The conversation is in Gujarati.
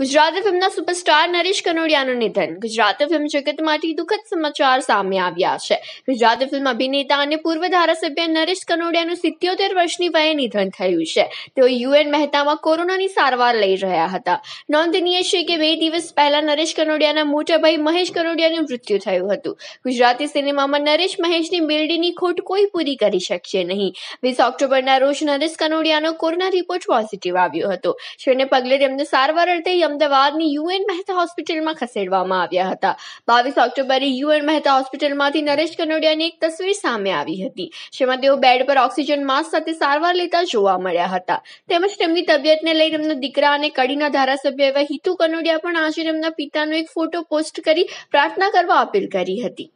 ગુજરાતી ફિલ્મના સુપરસ્ટાર નરેશ કનોડિયાનું નિધન ગુજરાતી ફિલ્મ જગતમાંથી દુઃખદ સમાચાર સામે આવ્યા છે ગુજરાતી ફિલ્મ અભિનેતા અને પૂર્વ ધારાસભ્ય નરેશ કનોડિયાનું સિત્યોતેર વર્ષની વયે નિધન થયું છે તેઓ યુએન મહેતામાં કોરોનાની સારવાર લઈ રહ્યા હતા નોંધનીય છે કે બે દિવસ પહેલા નરેશ કનોડિયાના મોટા ભાઈ મહેશ કનોડિયાનું મૃત્યુ થયું હતું ગુજરાતી સિનેમામાં નરેશ મહેશની બેલડીની ખોટ કોઈ પૂરી કરી શકશે નહીં વીસ ઓક્ટોબરના રોજ નરેશ કનોડિયાનો કોરોના રિપોર્ટ પોઝિટિવ આવ્યો હતો જેને પગલે તેમને સારવાર અર્થે અમદાવાદની યુએન મહેતા હોસ્પિટલમાં ખસેડવામાં આવ્યા હતા બાવીસ ઓક્ટોબરે યુએન મહેતા હોસ્પિટલમાંથી નરેશ કનોડિયાની એક તસવીર સામે આવી હતી જેમાં તેઓ બેડ પર ઓક્સિજન માસ્ક સાથે સારવાર લેતા જોવા મળ્યા હતા તેમજ તેમની તબિયતને લઈ તેમના દીકરા અને કડીના ધારાસભ્ય એવા હિતુ કનોડિયા પણ આજે તેમના પિતાનો એક ફોટો પોસ્ટ કરી પ્રાર્થના કરવા અપીલ કરી હતી